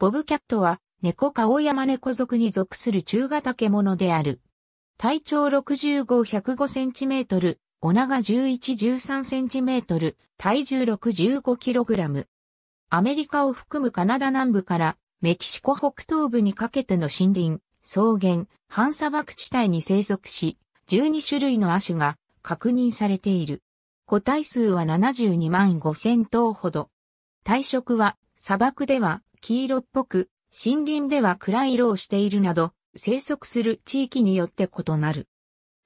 ボブキャットは、猫か大山猫族に属する中型獣である。体長65-105センチメートル、お長11-13センチメートル、体重65キログラム。アメリカを含むカナダ南部からメキシコ北東部にかけての森林、草原、半砂漠地帯に生息し、12種類の亜種が確認されている。個体数は72万5千頭ほど。体色は砂漠では黄色っぽく、森林では暗い色をしているなど、生息する地域によって異なる。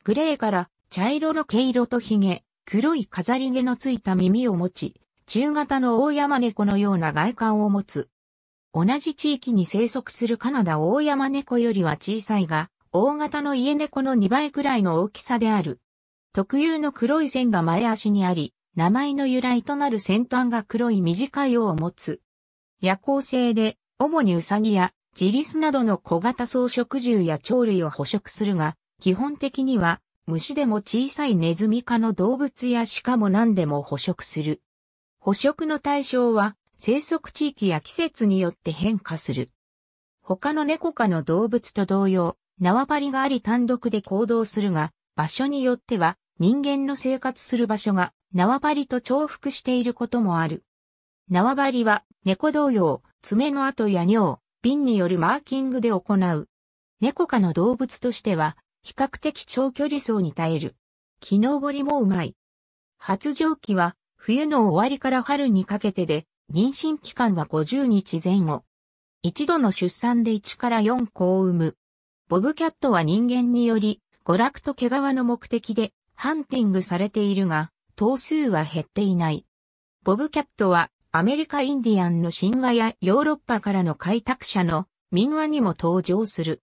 グレーから茶色の毛色と髭、黒い飾り毛のついた耳を持ち、中型の大山猫のような外観を持つ。同じ地域に生息するカナダ大山猫よりは小さいが、大型の家猫の2倍くらいの大きさである。特有の黒い線が前足にあり、名前の由来となる先端が黒い短い尾を持つ。夜行性で、主にウサギやジリスなどの小型草食獣や鳥類を捕食するが、基本的には虫でも小さいネズミ科の動物や鹿も何でも捕食する。捕食の対象は生息地域や季節によって変化する。他の猫科の動物と同様、縄張りがあり単独で行動するが、場所によっては人間の生活する場所が縄張りと重複していることもある。縄張りは猫同様、爪の跡や尿、瓶によるマーキングで行う。猫科の動物としては、比較的長距離走に耐える。木登りもうまい。発情期は、冬の終わりから春にかけてで、妊娠期間は50日前後。一度の出産で1から4個を産む。ボブキャットは人間により、娯楽と毛皮の目的で、ハンティングされているが、頭数は減っていない。ボブキャットはアメリカインディアンの神話やヨーロッパからの開拓者の民話にも登場する。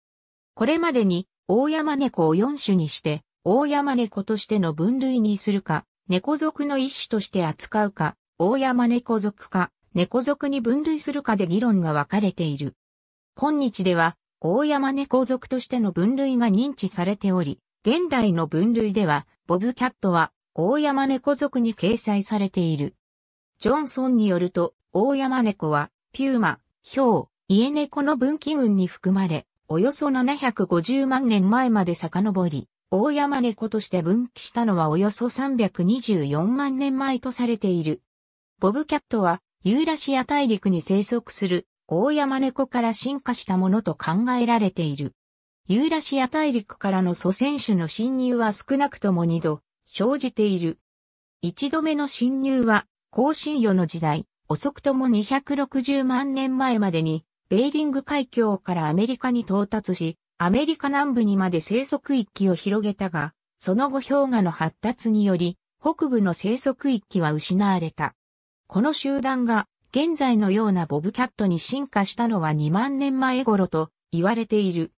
これまでに、大山猫を4種にして、大山猫としての分類にするか、猫族の一種として扱うか、大山猫族か、猫族に分類するかで議論が分かれている。今日では、大山猫族としての分類が認知されており、現代の分類では、ボブキャットは、大山猫族に掲載されている。ジョンソンによると、大山猫は、ピューマ、ヒョウ、イエネコの分岐群に含まれ、およそ750万年前まで遡り、大山猫として分岐したのはおよそ324万年前とされている。ボブキャットは、ユーラシア大陸に生息する、大山猫から進化したものと考えられている。ユーラシア大陸からの祖先種の侵入は少なくとも2度、生じている。1度目の侵入は更新世の時代、遅くとも260万年前までに、ベーリング海峡からアメリカに到達し、アメリカ南部にまで生息域を広げたが、その後氷河の発達により、北部の生息域は失われた。この集団が現在のようなボブキャットに進化したのは2万年前頃と言われている。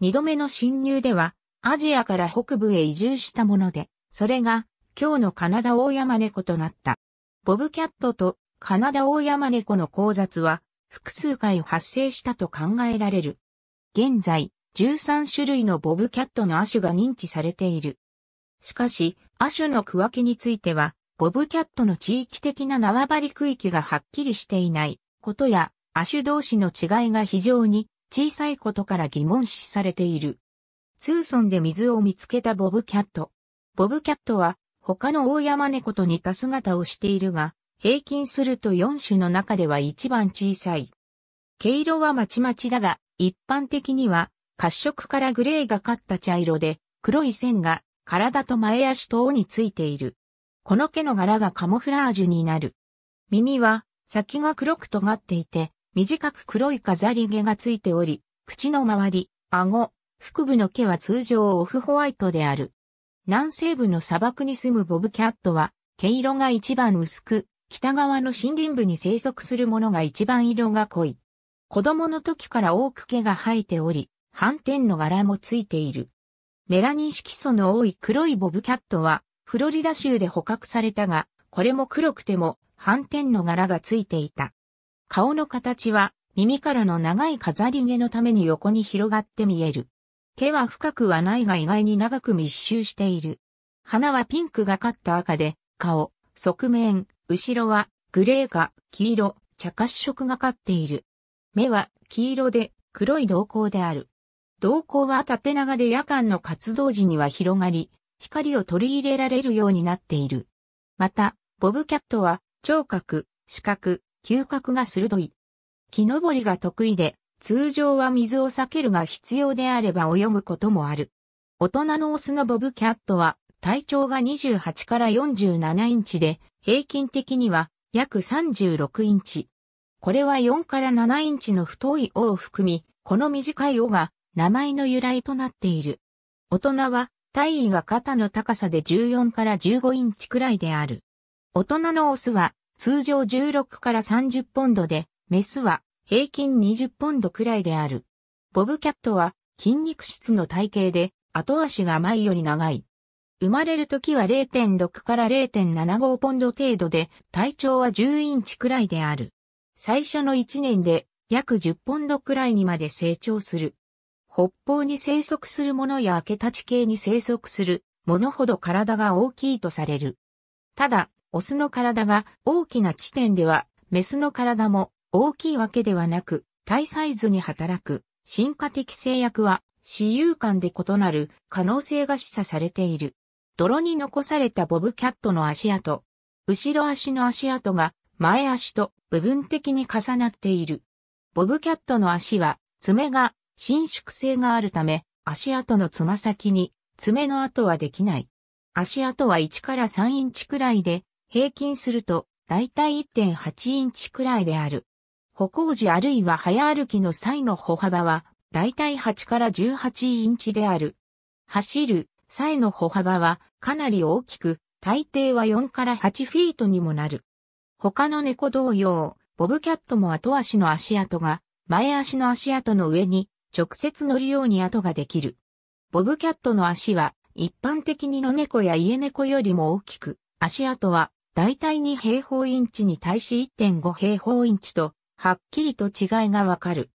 二度目の侵入ではアジアから北部へ移住したもので、それが今日のカナダ大山猫となった。ボブキャットとカナダオオヤマネコの交雑は複数回発生したと考えられる。現在、13種類のボブキャットの亜種が認知されている。しかし、亜種の区分けについては、ボブキャットの地域的な縄張り区域がはっきりしていないことや、亜種同士の違いが非常に小さいことから疑問視されている。ツーソンで水を見つけたボブキャット。ボブキャットは他の大山猫と似た姿をしているが、平均すると4種の中では一番小さい。毛色はまちまちだが、一般的には、褐色からグレーがかった茶色で、黒い線が体と前足等についている。この毛の柄がカモフラージュになる。耳は先が黒く尖っていて、短く黒い飾り毛がついており、口の周り、顎、腹部の毛は通常オフホワイトである。南西部の砂漠に住むボブキャットは、毛色が一番薄く、北側の森林部に生息するものが一番色が濃い。子供の時から多く毛が生えており、斑点の柄もついている。メラニン色素の多い黒いボブキャットは、フロリダ州で捕獲されたが、これも黒くても斑点の柄がついていた。顔の形は、耳からの長い飾り毛のために横に広がって見える。毛は深くはないが意外に長く密集している。花はピンクがかった赤で、顔、側面、後ろはグレーか黄色、茶褐色がかっている。目は黄色で黒い瞳孔である。瞳孔は縦長で夜間の活動時には広がり、光を取り入れられるようになっている。また、ボブキャットは聴覚、視覚、嗅覚が鋭い。木登りが得意で、通常は水を避けるが必要であれば泳ぐこともある。大人のオスのボブキャットは体長が28から47インチで、平均的には約36インチ。これは4から7インチの太い尾を含み、この短い尾が名前の由来となっている。大人は体位が肩の高さで14から15インチくらいである。大人のオスは通常16から30ポンドで、メスは平均20ポンドくらいである。ボブキャットは筋肉質の体型で後足が前より長い。生まれる時は0.6から0.75ポンド程度で体長は10インチくらいである。最初の1年で約10ポンドくらいにまで成長する。北方に生息するものや明け立ち系に生息するものほど体が大きいとされる。ただ、オスの体が大きな地点では、メスの体も大きいわけではなく、体サイズに働く、進化的制約は、私有感で異なる可能性が示唆されている。泥に残されたボブキャットの足跡。後ろ足の足跡が前足と部分的に重なっている。ボブキャットの足は爪が伸縮性があるため足跡のつま先に爪の跡はできない。足跡は1から3インチくらいで平均するとだいたい1.8インチくらいである。歩行時あるいは早歩きの際の歩幅は、だいたい8から18インチである。走る際の歩幅はかなり大きく、大抵は4から8フィートにもなる。他の猫同様、ボブキャットも後足の足跡が、前足の足跡の上に直接乗るように跡ができる。ボブキャットの足は一般的に野猫や家猫よりも大きく、足跡はだいたい2平方インチに対し1.5平方インチとはっきりと違いがわかる。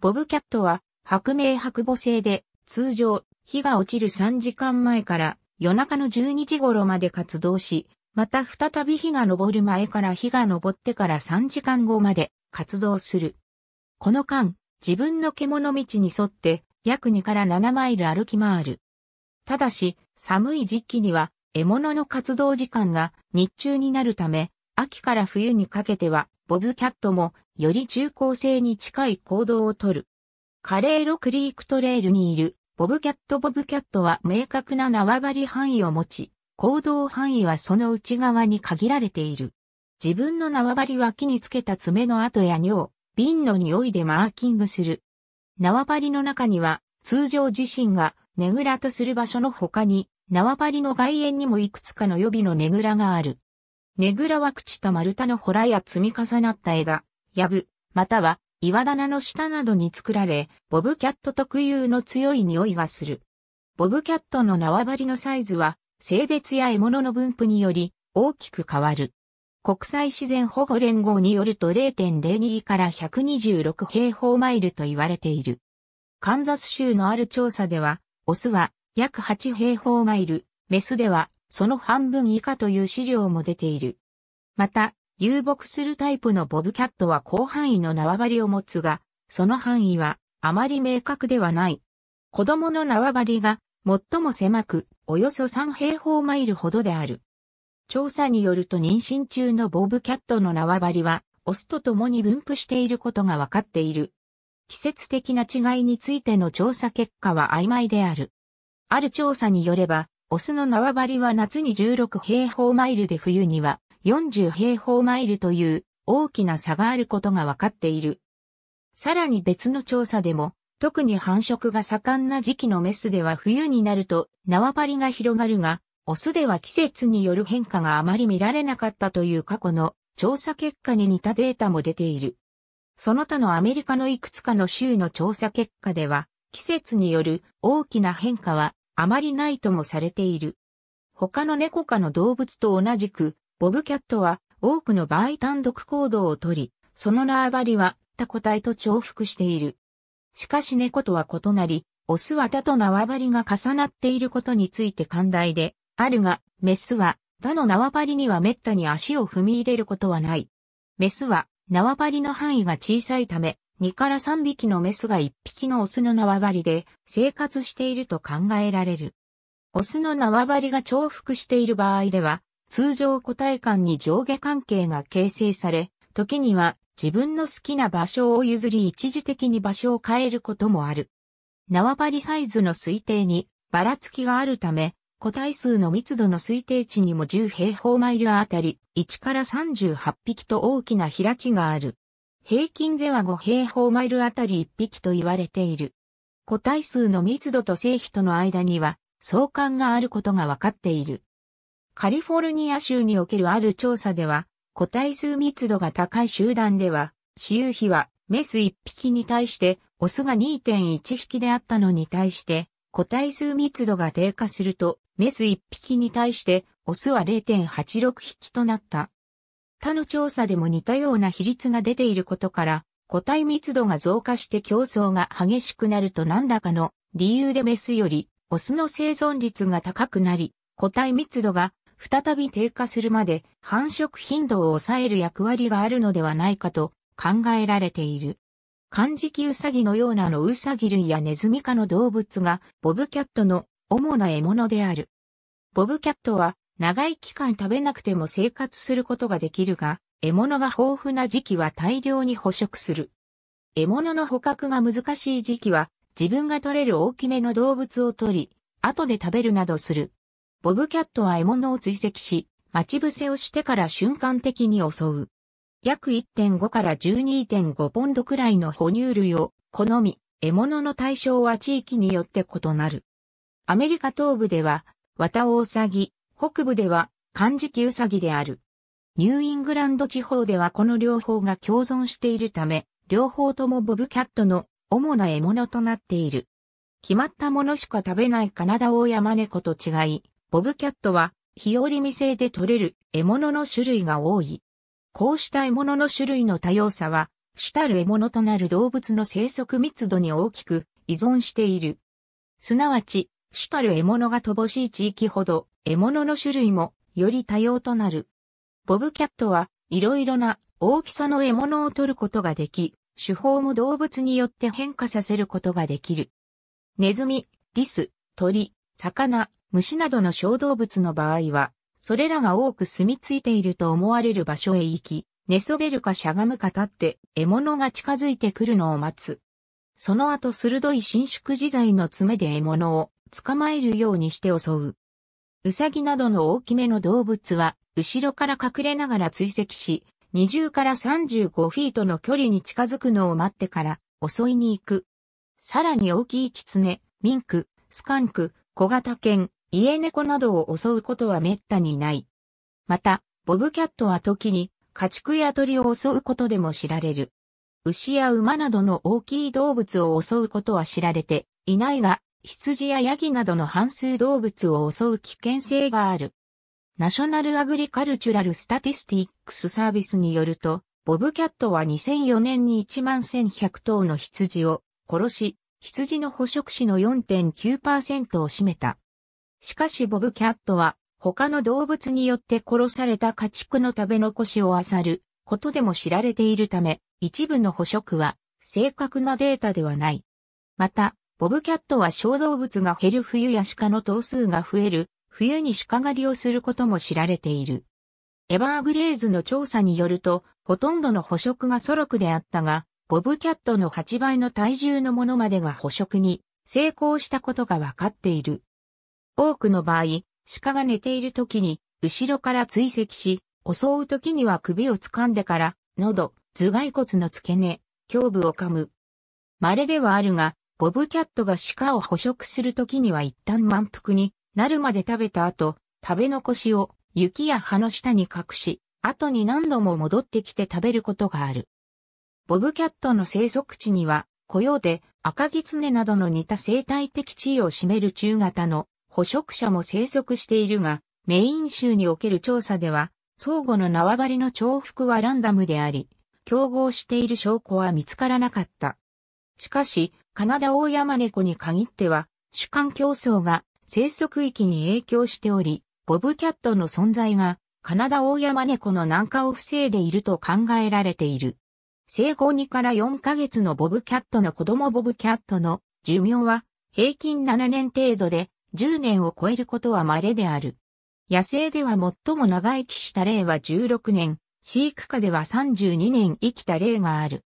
ボブキャットは白明白母製で通常日が落ちる3時間前から夜中の12時頃まで活動し、また再び日が昇る前から日が昇ってから3時間後まで活動する。この間、自分の獣道に沿って約2から7マイル歩き回る。ただし、寒い時期には獲物の活動時間が日中になるため、秋から冬にかけては、ボブキャットも、より中高生に近い行動をとる。カレーロクリークトレールにいる、ボブキャットボブキャットは明確な縄張り範囲を持ち、行動範囲はその内側に限られている。自分の縄張りは木につけた爪の跡や尿、瓶の匂いでマーキングする。縄張りの中には、通常自身がねぐらとする場所の他に、縄張りの外縁にもいくつかの予備のねぐらがある。グラワは朽ちた丸太のホラや積み重なった枝、やぶ、または岩棚の下などに作られ、ボブキャット特有の強い匂いがする。ボブキャットの縄張りのサイズは、性別や獲物の分布により大きく変わる。国際自然保護連合によると0.02から126平方マイルと言われている。カンザス州のある調査では、オスは約8平方マイル、メスではその半分以下という資料も出ている。また、遊牧するタイプのボブキャットは広範囲の縄張りを持つが、その範囲はあまり明確ではない。子供の縄張りが最も狭く、およそ3平方マイルほどである。調査によると妊娠中のボブキャットの縄張りは、オスと共に分布していることが分かっている。季節的な違いについての調査結果は曖昧である。ある調査によれば、オスの縄張りは夏に16平方マイルで冬には40平方マイルという大きな差があることが分かっている。さらに別の調査でも、特に繁殖が盛んな時期のメスでは冬になると縄張りが広がるが、オスでは季節による変化があまり見られなかったという過去の調査結果に似たデータも出ている。その他のアメリカのいくつかの州の調査結果では、季節による大きな変化はあまりないともされている。他の猫科の動物と同じく、ボブキャットは多くの場合単独行動をとり、その縄張りは他個体と重複している。しかし猫とは異なり、オスは他と縄張りが重なっていることについて寛大で、あるが、メスは他の縄張りには滅多に足を踏み入れることはない。メスは縄張りの範囲が小さいため、2から3匹のメスが1匹のオスの縄張りで生活していると考えられる。オスの縄張りが重複している場合では、通常個体間に上下関係が形成され、時には自分の好きな場所を譲り一時的に場所を変えることもある。縄張りサイズの推定にばらつきがあるため、個体数の密度の推定値にも10平方マイルあたり1から38匹と大きな開きがある。平均では5平方マイルあたり1匹と言われている。個体数の密度と成比との間には相関があることが分かっている。カリフォルニア州におけるある調査では、個体数密度が高い集団では、私有比はメス1匹に対してオスが2.1匹であったのに対して、個体数密度が低下すると、メス1匹に対してオスは0.86匹となった。他の調査でも似たような比率が出ていることから、個体密度が増加して競争が激しくなると何らかの理由でメスよりオスの生存率が高くなり、個体密度が再び低下するまで繁殖頻度を抑える役割があるのではないかと考えられている。漢字キウサギのようなのウサギ類やネズミ科の動物がボブキャットの主な獲物である。ボブキャットは長い期間食べなくても生活することができるが、獲物が豊富な時期は大量に捕食する。獲物の捕獲が難しい時期は、自分が取れる大きめの動物を取り、後で食べるなどする。ボブキャットは獲物を追跡し、待ち伏せをしてから瞬間的に襲う。約1.5から12.5ポンドくらいの哺乳類を好み、獲物の対象は地域によって異なる。アメリカ東部では、ワタオウサギ、北部では、漢字キウサギである。ニューイングランド地方ではこの両方が共存しているため、両方ともボブキャットの主な獲物となっている。決まったものしか食べないカナダオオヤマネコと違い、ボブキャットは日和見性で取れる獲物の種類が多い。こうした獲物の種類の多様さは、主たる獲物となる動物の生息密度に大きく依存している。すなわち、主たる獲物が乏しい地域ほど獲物の種類もより多様となる。ボブキャットはいろいろな大きさの獲物を取ることができ、手法も動物によって変化させることができる。ネズミ、リス、鳥、魚、虫などの小動物の場合は、それらが多く住み着いていると思われる場所へ行き、寝そべるかしゃがむか立って獲物が近づいてくるのを待つ。その後鋭い伸縮自在の爪で獲物を捕まえるようにして襲う。ウサギなどの大きめの動物は、後ろから隠れながら追跡し、20から35フィートの距離に近づくのを待ってから襲いに行く。さらに大きいキツネ、ミンク、スカンク、小型犬、家猫などを襲うことは滅多にない。また、ボブキャットは時に家畜や鳥を襲うことでも知られる。牛や馬などの大きい動物を襲うことは知られていないが、羊やヤギなどの半数動物を襲う危険性がある。ナショナルアグリカルチュラルスタティスティックスサービスによると、ボブキャットは2004年に1万1100頭の羊を殺し、羊の捕食死の4.9%を占めた。しかしボブキャットは他の動物によって殺された家畜の食べ残しを漁ることでも知られているため、一部の捕食は正確なデータではない。また、ボブキャットは小動物が減る冬や鹿の頭数が増える冬に鹿狩りをすることも知られている。エバーグレーズの調査によると、ほとんどの捕食がソロクであったが、ボブキャットの8倍の体重のものまでが捕食に成功したことがわかっている。多くの場合、鹿が寝ている時に、後ろから追跡し、襲う時には首を掴んでから、喉、頭蓋骨の付け根、胸部を噛む。稀ではあるが、ボブキャットが鹿を捕食するときには一旦満腹になるまで食べた後、食べ残しを雪や葉の下に隠し、後に何度も戻ってきて食べることがある。ボブキャットの生息地には、コヨーテ、赤ギツネなどの似た生態的地位を占める中型の捕食者も生息しているが、メイン州における調査では、相互の縄張りの重複はランダムであり、競合している証拠は見つからなかった。しかし、カナダオオヤマネコに限っては、主観競争が生息域に影響しており、ボブキャットの存在がカナダオオヤマネコの南下を防いでいると考えられている。生後2から4ヶ月のボブキャットの子供ボブキャットの寿命は平均7年程度で10年を超えることは稀である。野生では最も長生きした例は16年、飼育下では32年生きた例がある。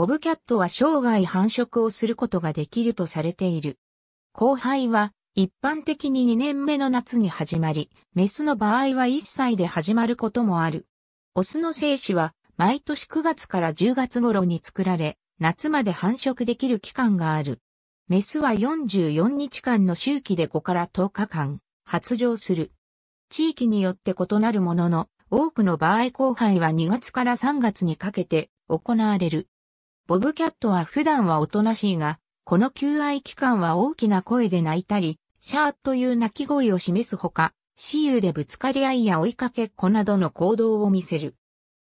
ボブキャットは生涯繁殖をすることができるとされている。交配は一般的に2年目の夏に始まり、メスの場合は1歳で始まることもある。オスの精子は毎年9月から10月頃に作られ、夏まで繁殖できる期間がある。メスは44日間の周期で5から10日間発情する。地域によって異なるものの、多くの場合交配は2月から3月にかけて行われる。ボブキャットは普段はおとなしいが、この求愛期間は大きな声で泣いたり、シャーという鳴き声を示すほか、私有でぶつかり合いや追いかけっこなどの行動を見せる。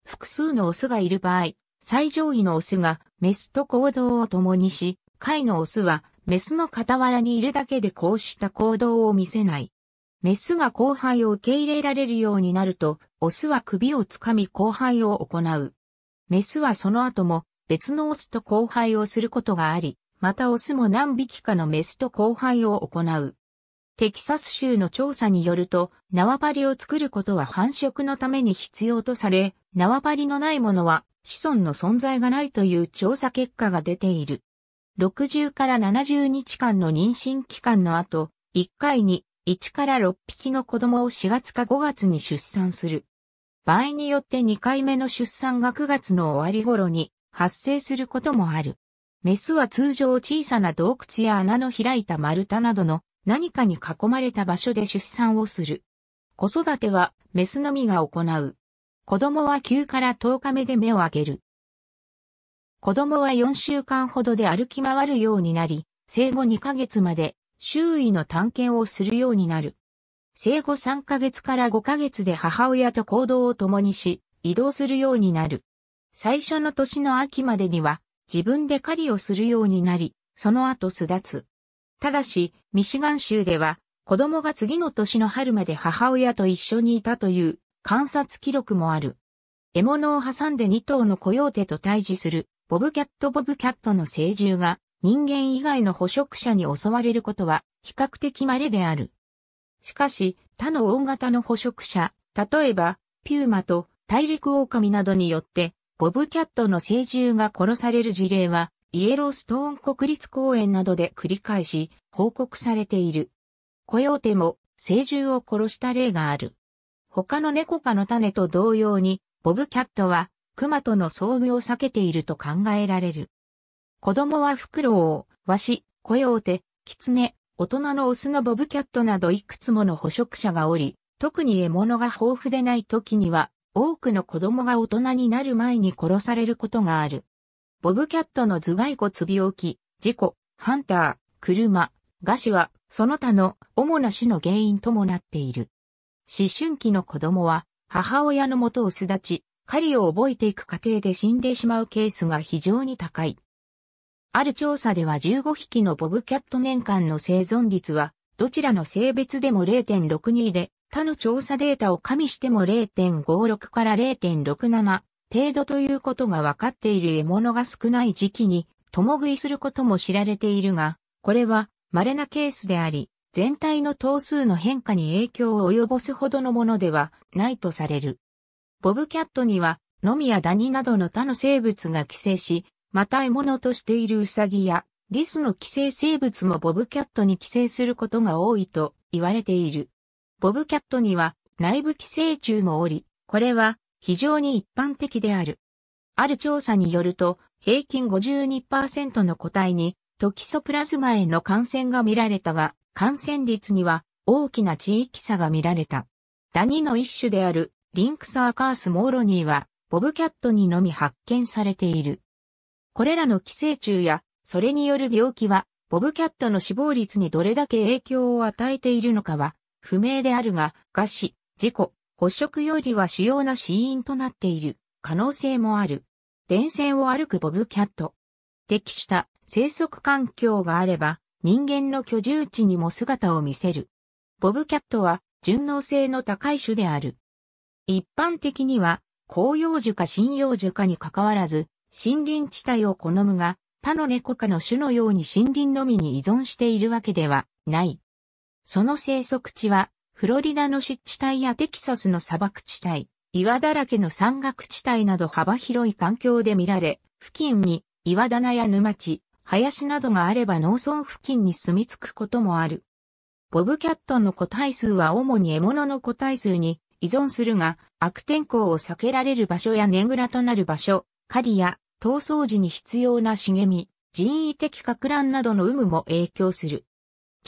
複数のオスがいる場合、最上位のオスがメスと行動を共にし、下位のオスはメスの傍らにいるだけでこうした行動を見せない。メスが後輩を受け入れられるようになると、オスは首をつかみ後輩を行う。メスはその後も別のオスと交配をすることがあり、またオスも何匹かのメスと交配を行う。テキサス州の調査によると、縄張りを作ることは繁殖のために必要とされ、縄張りのないものは子孫の存在がないという調査結果が出ている。60から70日間の妊娠期間の後、1回に1から6匹の子供を4月か5月に出産する。場合によって2回目の出産が9月の終わり頃に発生することもある。メスは通常小さな洞窟や穴の開いた丸太などの何かに囲まれた場所で出産をする。子育てはメスのみが行う。子供は9から10日目で目をあげる。子供は4週間ほどで歩き回るようになり、生後2ヶ月まで周囲の探検をするようになる。生後3ヶ月から5ヶ月で母親と行動を共にし、移動するようになる。最初の年の秋までには自分で狩りをするようになり、その後巣立つ。ただし、ミシガン州では子供が次の年の春まで母親と一緒にいたという観察記録もある。獲物を挟んで2頭のコヨーテと対峙するボブキャットボブキャットの成獣が人間以外の捕食者に襲われることは比較的稀である。しかし、他の大型の捕食者、例えば、ピューマと大陸狼などによってボブキャットの成獣が殺される事例は、イエローストーン国立公園などで繰り返し報告されている。コヨーテも成獣を殺した例がある。他の猫科の種と同様に、ボブキャットは熊との遭遇を避けていると考えられる。子供はフクロウ、ワシ、コヨーテ、キツネ、大人のオスのボブキャットなどいくつもの捕食者がおり、特に獲物が豊富でない時には多くの子供が大人になる前に殺されることがある。ボブキャットの頭蓋骨病気、事故、ハンター、車、餓死は、その他の主な死の原因ともなっている。思春期の子供は、母親のもとを巣立ち、狩りを覚えていく過程で死んでしまうケースが非常に高い。ある調査では15匹のボブキャット年間の生存率は、どちらの性別でも0.62で、他の調査データを加味しても0.56から0.67程度ということが分かっている獲物が少ない時期に共食いすることも知られているが、これは稀なケースであり、全体の頭数の変化に影響を及ぼすほどのものではないとされる。ボブキャットには、ノミやダニなどの他の生物が寄生し、また獲物としているウサギや、リスの寄生生物もボブキャットに寄生することが多いと言われている。ボブキャットには内部寄生虫もおり、これは非常に一般的である。ある調査によると、平均52%の個体にトキソプラズマへの感染が見られたが、感染率には大きな地域差が見られた。ダニの一種であるリンクサーカースモーロニーは、ボブキャットにのみ発見されている。これらの寄生虫や、それによる病気は、ボブキャットの死亡率にどれだけ影響を与えているのかは不明であるが、餓死、事故、捕食よりは主要な死因となっている可能性もある。電線を歩くボブキャット。適した生息環境があれば人間の居住地にも姿を見せる。ボブキャットは順応性の高い種である。一般的には紅葉樹か針葉樹かに関わらず森林地帯を好むが他の猫科の種のように森林のみに依存しているわけではない。その生息地は、フロリダの湿地帯やテキサスの砂漠地帯、岩だらけの山岳地帯など幅広い環境で見られ、付近に岩棚や沼地、林などがあれば農村付近に住み着くこともある。ボブキャットの個体数は主に獲物の個体数に依存するが、悪天候を避けられる場所やねぐらとなる場所、狩りや、逃走時に必要な茂み、人為的か乱などの有無も影響する。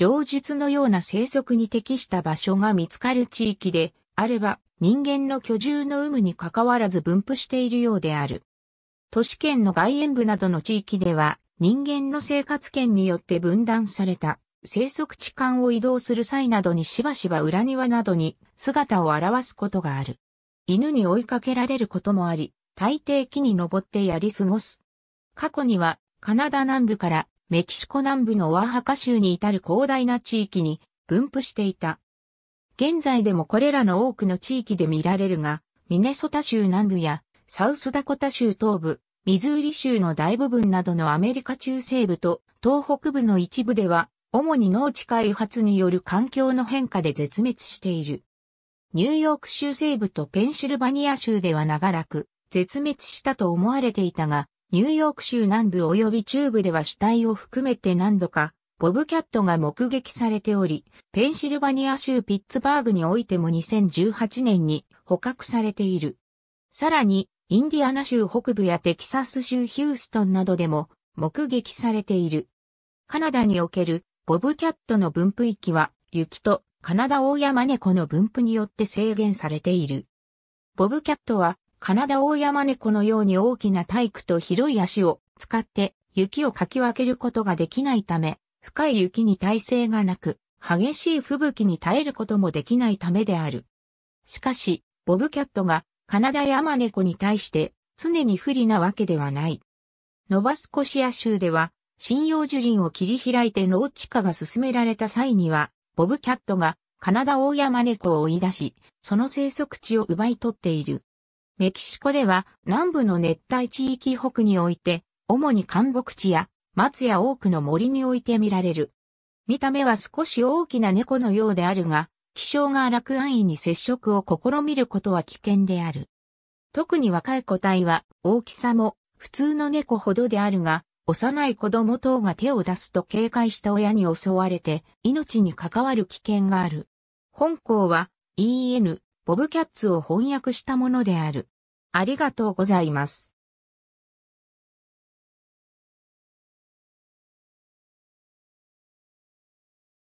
上述のような生息に適した場所が見つかる地域であれば人間の居住の有無に関わらず分布しているようである。都市圏の外縁部などの地域では人間の生活圏によって分断された生息地間を移動する際などにしばしば裏庭などに姿を現すことがある。犬に追いかけられることもあり、大抵木に登ってやり過ごす。過去にはカナダ南部からメキシコ南部のオアハカ州に至る広大な地域に分布していた。現在でもこれらの多くの地域で見られるが、ミネソタ州南部やサウスダコタ州東部、ミズーリ州の大部分などのアメリカ中西部と東北部の一部では、主に農地開発による環境の変化で絶滅している。ニューヨーク州西部とペンシルバニア州では長らく絶滅したと思われていたが、ニューヨーク州南部及び中部では死体を含めて何度か、ボブキャットが目撃されており、ペンシルバニア州ピッツバーグにおいても2018年に捕獲されている。さらに、インディアナ州北部やテキサス州ヒューストンなどでも目撃されている。カナダにおけるボブキャットの分布域は雪とカナダオオヤマネコの分布によって制限されている。ボブキャットはカナダオオヤマネコのように大きな体育と広い足を使って雪をかき分けることができないため、深い雪に耐性がなく、激しい吹雪に耐えることもできないためである。しかし、ボブキャットがカナダヤマネコに対して常に不利なわけではない。ノバスコシア州では、針葉樹林を切り開いて農地化が進められた際には、ボブキャットがカナダオオヤマネコを追い出し、その生息地を奪い取っている。メキシコでは南部の熱帯地域北において、主に干木地や松や多くの森において見られる。見た目は少し大きな猫のようであるが、気象が荒く安易に接触を試みることは危険である。特に若い個体は大きさも普通の猫ほどであるが、幼い子供等が手を出すと警戒した親に襲われて命に関わる危険がある。本校は EN ボブキャッツを翻訳したものである。ありがとうございます。